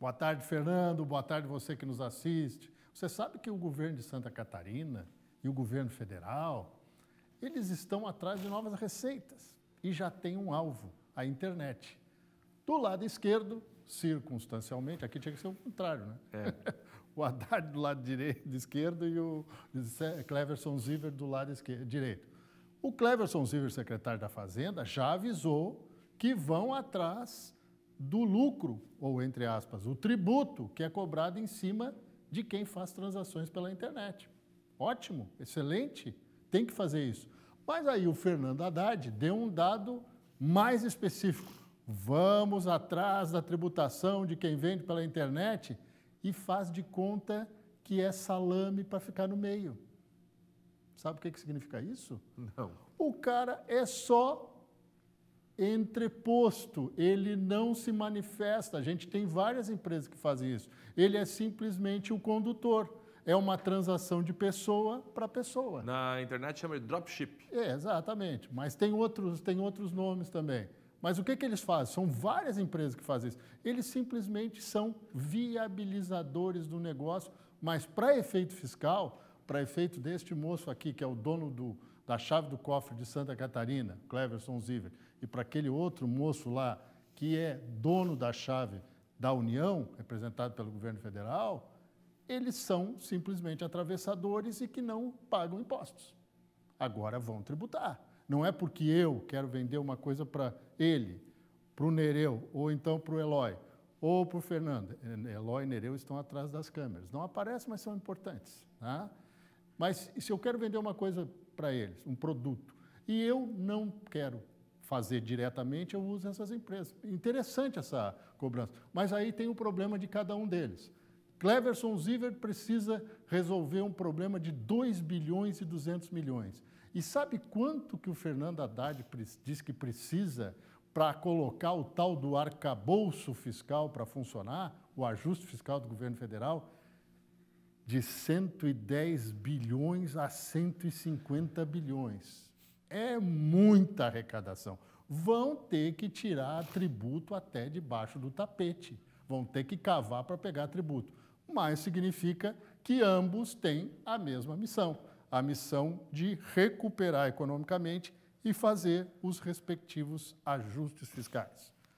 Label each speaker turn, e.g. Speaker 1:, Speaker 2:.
Speaker 1: Boa tarde, Fernando. Boa tarde, você que nos assiste. Você sabe que o governo de Santa Catarina e o governo federal, eles estão atrás de novas receitas e já tem um alvo, a internet. Do lado esquerdo, circunstancialmente, aqui tinha que ser o contrário, né? É. o Haddad do lado direito, esquerdo e o Cleverson Ziver do lado esquerdo, direito. O Cleverson Ziver, secretário da Fazenda, já avisou que vão atrás do lucro, ou entre aspas, o tributo que é cobrado em cima de quem faz transações pela internet. Ótimo, excelente, tem que fazer isso. Mas aí o Fernando Haddad deu um dado mais específico. Vamos atrás da tributação de quem vende pela internet e faz de conta que é salame para ficar no meio. Sabe o que, que significa isso? Não. O cara é só entreposto, ele não se manifesta. A gente tem várias empresas que fazem isso. Ele é simplesmente o condutor. É uma transação de pessoa para pessoa. Na internet chama de dropship. É, exatamente. Mas tem outros, tem outros nomes também. Mas o que, que eles fazem? São várias empresas que fazem isso. Eles simplesmente são viabilizadores do negócio, mas para efeito fiscal, para efeito deste moço aqui, que é o dono do, da chave do cofre de Santa Catarina, Cleverson Ziver, e para aquele outro moço lá, que é dono da chave da União, representado pelo governo federal, eles são simplesmente atravessadores e que não pagam impostos. Agora vão tributar. Não é porque eu quero vender uma coisa para ele, para o Nereu, ou então para o Eloy, ou para o Fernando. Eloy e Nereu estão atrás das câmeras. Não aparecem, mas são importantes. Tá? Mas se eu quero vender uma coisa para eles, um produto, e eu não quero fazer diretamente, eu uso essas empresas. Interessante essa cobrança. Mas aí tem o problema de cada um deles. Cleverson Ziver precisa resolver um problema de 2 bilhões e 200 milhões. E sabe quanto que o Fernando Haddad diz que precisa para colocar o tal do arcabouço fiscal para funcionar, o ajuste fiscal do governo federal? de 110 bilhões a 150 bilhões. É muita arrecadação. Vão ter que tirar tributo até debaixo do tapete. Vão ter que cavar para pegar tributo. Mas significa que ambos têm a mesma missão: a missão de recuperar economicamente e fazer os respectivos ajustes fiscais.